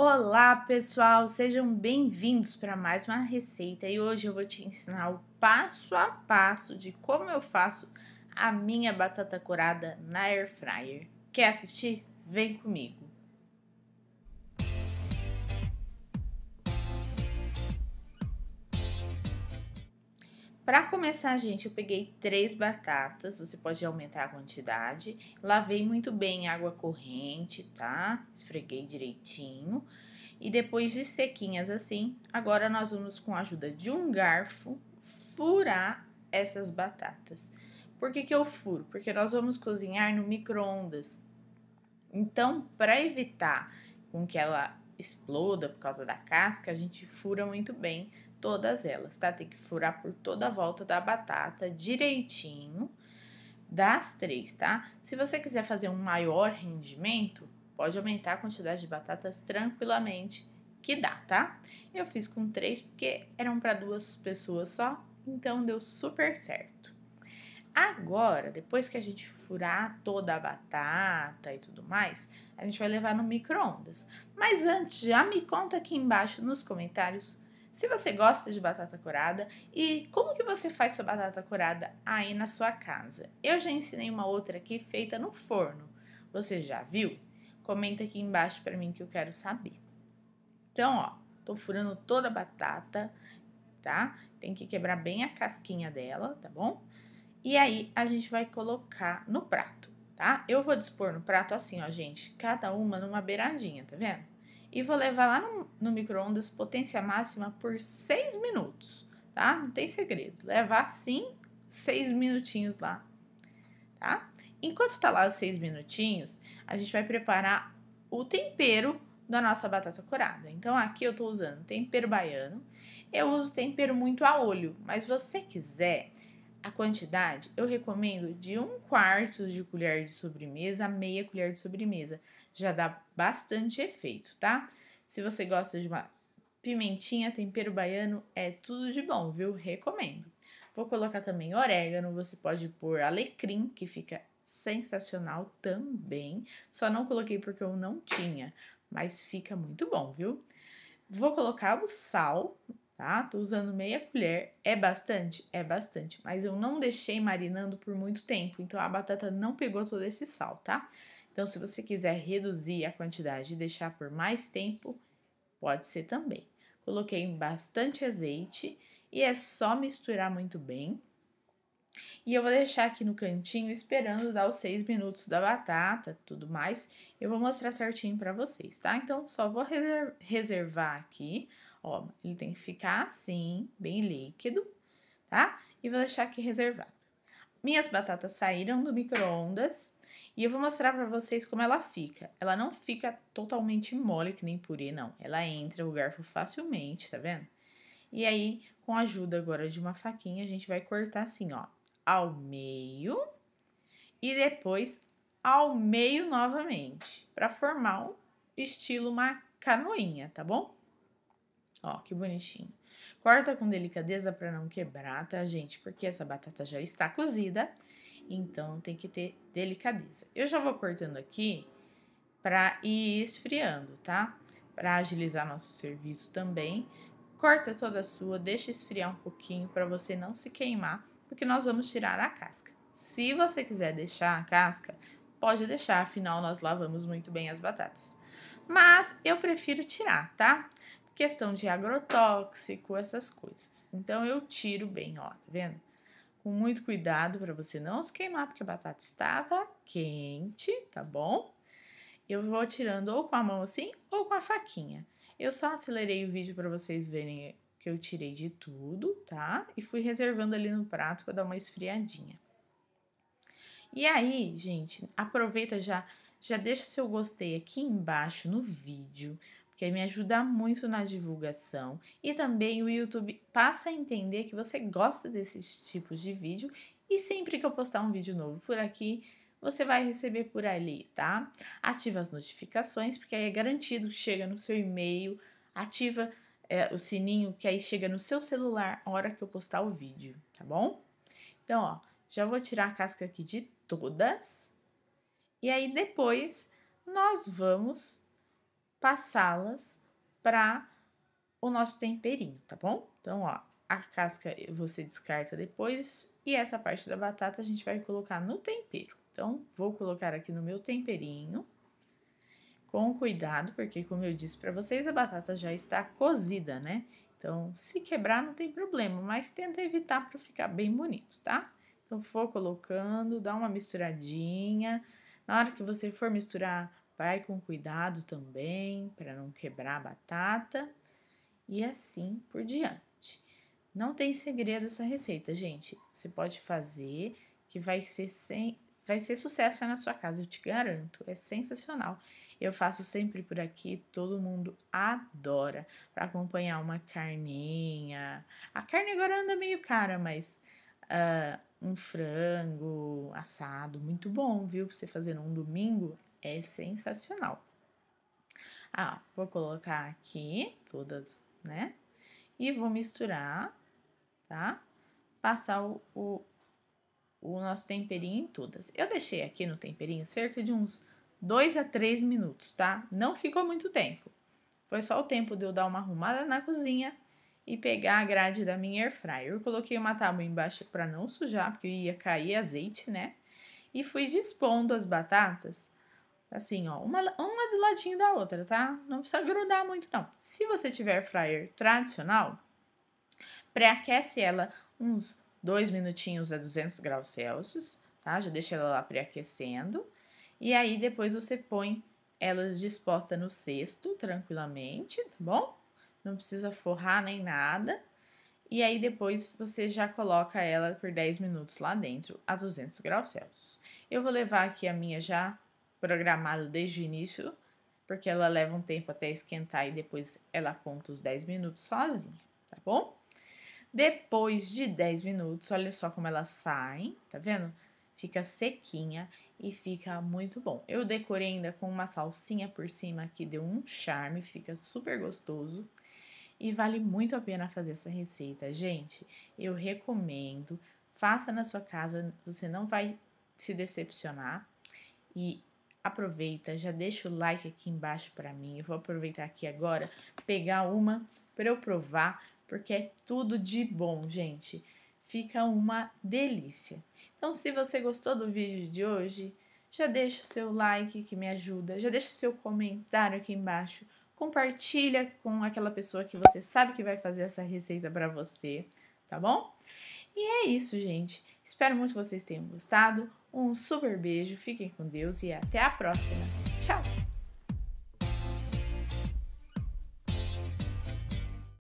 Olá pessoal, sejam bem-vindos para mais uma receita e hoje eu vou te ensinar o passo a passo de como eu faço a minha batata curada na air fryer. Quer assistir? Vem comigo! Para começar, gente, eu peguei três batatas, você pode aumentar a quantidade. Lavei muito bem em água corrente, tá? Esfreguei direitinho. E depois de sequinhas assim, agora nós vamos com a ajuda de um garfo furar essas batatas. Por que, que eu furo? Porque nós vamos cozinhar no micro-ondas. Então, para evitar com que ela exploda por causa da casca, a gente fura muito bem todas elas, tá? Tem que furar por toda a volta da batata direitinho das três, tá? Se você quiser fazer um maior rendimento, pode aumentar a quantidade de batatas tranquilamente que dá, tá? Eu fiz com três porque eram para duas pessoas só, então deu super certo. Agora, depois que a gente furar toda a batata e tudo mais, a gente vai levar no micro-ondas. Mas antes, já me conta aqui embaixo nos comentários se você gosta de batata curada e como que você faz sua batata curada aí na sua casa. Eu já ensinei uma outra aqui feita no forno. Você já viu? Comenta aqui embaixo para mim que eu quero saber. Então, ó, tô furando toda a batata, tá? Tem que quebrar bem a casquinha dela, tá bom? E aí a gente vai colocar no prato, tá? Eu vou dispor no prato assim, ó, gente, cada uma numa beiradinha, tá vendo? e vou levar lá no, no micro-ondas potência máxima por 6 minutos, tá? Não tem segredo. Levar sim 6 minutinhos lá, tá? Enquanto tá lá os 6 minutinhos, a gente vai preparar o tempero da nossa batata curada. Então aqui eu tô usando tempero baiano. Eu uso tempero muito a olho, mas você quiser a quantidade, eu recomendo de um quarto de colher de sobremesa a meia colher de sobremesa já dá bastante efeito, tá? Se você gosta de uma pimentinha, tempero baiano, é tudo de bom, viu? Recomendo. Vou colocar também orégano, você pode pôr alecrim, que fica sensacional também. Só não coloquei porque eu não tinha, mas fica muito bom, viu? Vou colocar o sal, tá? Tô usando meia colher, é bastante? É bastante, mas eu não deixei marinando por muito tempo, então a batata não pegou todo esse sal, tá? Então, se você quiser reduzir a quantidade e deixar por mais tempo, pode ser também. Coloquei bastante azeite e é só misturar muito bem. E eu vou deixar aqui no cantinho esperando dar os 6 minutos da batata, tudo mais. Eu vou mostrar certinho para vocês, tá? Então, só vou reservar aqui. Ó, ele tem que ficar assim, bem líquido, tá? E vou deixar aqui reservado. Minhas batatas saíram do micro-ondas, e eu vou mostrar para vocês como ela fica. Ela não fica totalmente mole, que nem purê, não. Ela entra o garfo facilmente, tá vendo? E aí, com a ajuda agora de uma faquinha, a gente vai cortar assim, ó, ao meio e depois ao meio novamente, para formar um estilo uma canoinha, tá bom? Ó, que bonitinho. Corta com delicadeza para não quebrar, tá, gente? Porque essa batata já está cozida então tem que ter delicadeza. Eu já vou cortando aqui para ir esfriando, tá? Para agilizar nosso serviço também. Corta toda a sua, deixa esfriar um pouquinho para você não se queimar, porque nós vamos tirar a casca. Se você quiser deixar a casca, pode deixar, afinal nós lavamos muito bem as batatas. Mas eu prefiro tirar, tá? Questão de agrotóxico, essas coisas. Então eu tiro bem, ó, tá vendo? com muito cuidado para você não se queimar, porque a batata estava quente, tá bom? Eu vou tirando ou com a mão assim ou com a faquinha. Eu só acelerei o vídeo para vocês verem que eu tirei de tudo, tá? E fui reservando ali no prato para dar uma esfriadinha. E aí, gente, aproveita já, já deixa o seu gostei aqui embaixo no vídeo que me ajuda muito na divulgação. E também o YouTube passa a entender que você gosta desses tipos de vídeo e sempre que eu postar um vídeo novo por aqui, você vai receber por ali, tá? Ativa as notificações, porque aí é garantido que chega no seu e-mail, ativa é, o sininho que aí chega no seu celular na hora que eu postar o vídeo, tá bom? Então, ó, já vou tirar a casca aqui de todas. E aí depois nós vamos passá-las para o nosso temperinho, tá bom? Então, ó, a casca você descarta depois e essa parte da batata a gente vai colocar no tempero. Então, vou colocar aqui no meu temperinho, com cuidado, porque como eu disse para vocês, a batata já está cozida, né? Então, se quebrar não tem problema, mas tenta evitar para ficar bem bonito, tá? Então, vou colocando, dá uma misturadinha. Na hora que você for misturar Vai com cuidado também para não quebrar a batata e assim por diante. Não tem segredo essa receita, gente. Você pode fazer que vai ser sem vai ser sucesso na sua casa, eu te garanto. É sensacional. Eu faço sempre por aqui, todo mundo adora para acompanhar uma carninha. A carne agora anda meio cara, mas uh, um frango assado, muito bom, viu? Pra você fazer num domingo é sensacional. Ah, vou colocar aqui todas, né? E vou misturar, tá? Passar o, o, o nosso temperinho em todas. Eu deixei aqui no temperinho cerca de uns 2 a 3 minutos, tá? Não ficou muito tempo. Foi só o tempo de eu dar uma arrumada na cozinha e pegar a grade da minha air fryer. Eu coloquei uma tábua embaixo para não sujar, porque ia cair azeite, né? E fui dispondo as batatas Assim, ó, uma, uma do ladinho da outra, tá? Não precisa grudar muito, não. Se você tiver fryer tradicional, pré-aquece ela uns dois minutinhos a 200 graus Celsius, tá? Já deixa ela lá pré-aquecendo. E aí, depois você põe elas dispostas no cesto, tranquilamente, tá bom? Não precisa forrar nem nada. E aí, depois você já coloca ela por 10 minutos lá dentro, a 200 graus Celsius. Eu vou levar aqui a minha já programado desde o início, porque ela leva um tempo até esquentar e depois ela conta os 10 minutos sozinha, tá bom? Depois de 10 minutos, olha só como ela sai, tá vendo? Fica sequinha e fica muito bom. Eu decorei ainda com uma salsinha por cima que deu um charme, fica super gostoso. E vale muito a pena fazer essa receita, gente. Eu recomendo. Faça na sua casa, você não vai se decepcionar. E aproveita, já deixa o like aqui embaixo para mim. Eu vou aproveitar aqui agora, pegar uma para eu provar, porque é tudo de bom, gente. Fica uma delícia. Então, se você gostou do vídeo de hoje, já deixa o seu like que me ajuda, já deixa o seu comentário aqui embaixo, compartilha com aquela pessoa que você sabe que vai fazer essa receita para você, tá bom? E é isso, gente. Espero muito que vocês tenham gostado. Um super beijo, fiquem com Deus e até a próxima!